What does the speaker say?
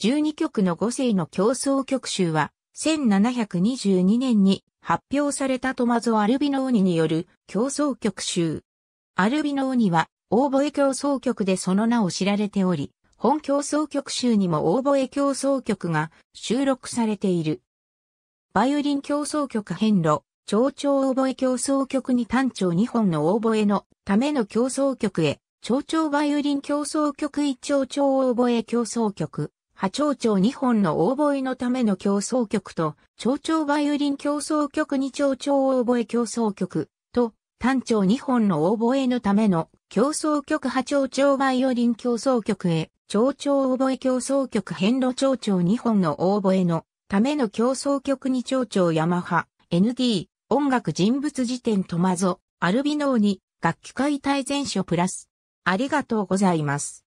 12曲の5世の競争曲集は、1722年に発表されたトマゾ・アルビノーニによる競争曲集。アルビノーニは、オーボエ競争曲でその名を知られており、本競争曲集にもオーボエ競争曲が収録されている。バイオリン競争曲変路、長調オーボエ競争曲に単調2本のオーボエのための競争曲へ、長調バイオリン競争曲一長調オーボエ競争曲。波長長2本のオーボエのための競争曲と、長調バイオリン競争曲に長調オーボエ競争曲と、単調2本のオーボエのための競争曲波長長バイオリン競争曲へ、長調オーボエ競争曲変路長長2本のオーボエのための競争曲に長調ヤマハ、ND、音楽人物辞典トマゾ、アルビノーニ、楽器解体全書プラス。ありがとうございます。